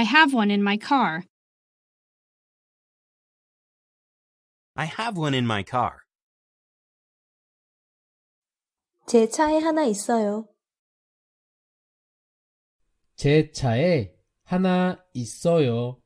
I have one in my car. I have one in my car. 제 차에 하나 있어요. 제 차에 하나 있어요.